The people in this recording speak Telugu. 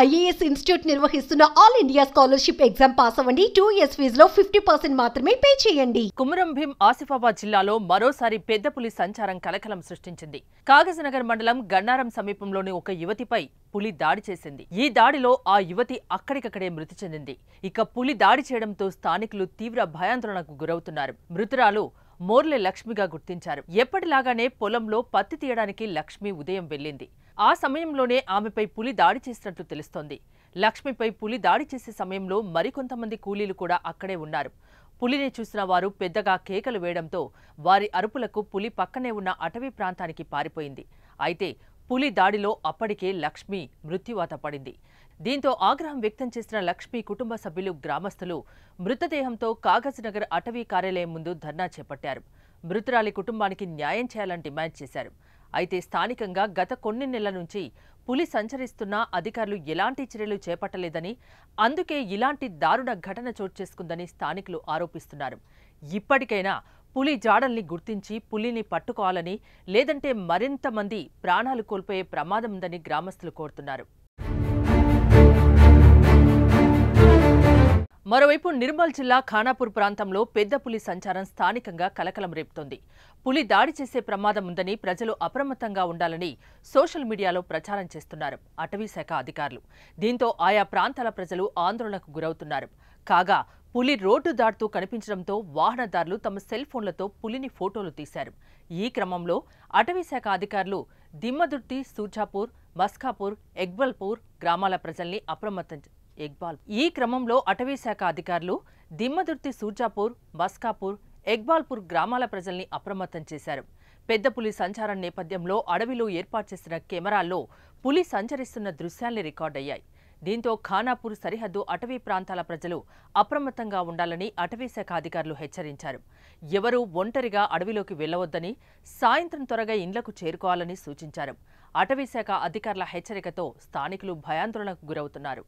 ఐఏఎస్ ఇన్స్టిట్యూట్ నిర్వహిస్తున్న all India scholarship exam pass అవ్వండి టూ ఇయర్స్ లో ఫిఫ్టీ పర్సెంట్ మాత్రమే పే చేయండి కుమరం భీం ఆసిఫాబాద్ జిల్లాలో మరోసారి పెద్ద పులి సంచారం కలకలం సృష్టించింది కాగజనగర్ మండలం గన్నారం సమీపంలోని ఒక యువతిపై పులి దాడి చేసింది ఈ దాడిలో ఆ యువతి అక్కడికక్కడే మృతి చెందింది ఇక పులి దాడి చేయడంతో స్థానికులు తీవ్ర భయాందోళనకు గురవుతున్నారు మృతురాలు మోర్లె లక్ష్మిగా గుర్తించారు ఎప్పటిలాగానే పొలంలో పత్తి తీయడానికి లక్ష్మి ఉదయం వెళ్లింది ఆ సమయంలోనే ఆమెపై పులి దాడి చేసినట్లు తెలుస్తోంది లక్ష్మిపై పులి దాడి చేసే సమయంలో మరికొంతమంది కూలీలు కూడా అక్కడే ఉన్నారు పులిని చూసిన వారు పెద్దగా కేకలు వేయడంతో వారి అరుపులకు పులి పక్కనే ఉన్న అటవీ ప్రాంతానికి పారిపోయింది అయితే పులి దాడిలో అప్పటికే లక్ష్మి మృత్యువాత పడింది దీంతో ఆగ్రహం వ్యక్తం చేసిన లక్ష్మి కుటుంబ సభ్యులు గ్రామస్తులు మృతదేహంతో కాగజ్నగర్ అటవీ కార్యాలయం ముందు ధర్నా చేపట్టారు మృతురాలి కుటుంబానికి న్యాయం చేయాలని డిమాండ్ చేశారు అయితే స్థానికంగా గత కొన్ని నెలల నుంచి పులి సంచరిస్తున్నా అధికారులు ఎలాంటి చర్యలు చేపట్టలేదని అందుకే ఇలాంటి దారుణ ఘటన చోటు చేసుకుందని స్థానికులు ఆరోపిస్తున్నారు ఇప్పటికైనా పులి జాడల్ని గుర్తించి పులిని పట్టుకోవాలని లేదంటే మరింత మంది ప్రాణాలు కోల్పోయే ప్రమాదం ఉందని గ్రామస్తులు కోరుతున్నారు మరోవైపు నిర్మల్ జిల్లా ఖానాపూర్ ప్రాంతంలో పెద్ద పులి సంచారం స్థానికంగా కలకలం రేపుతోంది పులి దాడి చేసే ప్రమాదం ఉందని ప్రజలు అప్రమత్తంగా ఉండాలని సోషల్ మీడియాలో ప్రచారం చేస్తున్నారు అటవీశాఖ అధికారులు దీంతో ఆయా ప్రాంతాల ప్రజలు ఆందోళనకు గురవుతున్నారు కాగా పులి రోడ్డు దాటుతూ కనిపించడంతో వాహనదారులు తమ సెల్ ఫోన్లతో పులిని ఫోటోలు తీశారు ఈ క్రమంలో అటవీశాఖ అధికారులు దిమ్మదుర్తి సూర్జాపూర్ మస్కాపూర్ ఎగ్బల్పూర్ గ్రామాల ప్రజల్ని అప్రమత్తం ఎగ్బాల్ ఈ క్రమంలో అటవీ శాఖ అధికారులు దిమ్మదుర్తి సూర్జాపూర్ బస్కాపూర్ ఎగ్బాల్పూర్ గ్రామాల ప్రజల్ని అప్రమత్తం చేశారు పెద్ద పులి సంచారం నేపథ్యంలో అడవిలో ఏర్పాటు చేసిన కెమెరాల్లో పులి సంచరిస్తున్న దృశ్యాల్ని రికార్డయ్యాయి దీంతో ఖానాపూర్ సరిహద్దు అటవీ ప్రాంతాల ప్రజలు అప్రమత్తంగా ఉండాలని అటవీ శాఖ అధికారులు హెచ్చరించారు ఎవరూ ఒంటరిగా అడవిలోకి వెళ్లవద్దని సాయంత్రం త్వరగా ఇండ్లకు చేరుకోవాలని సూచించారు అటవీ శాఖ అధికారుల హెచ్చరికతో స్థానికులు భయాందోళనకు గురవుతున్నారు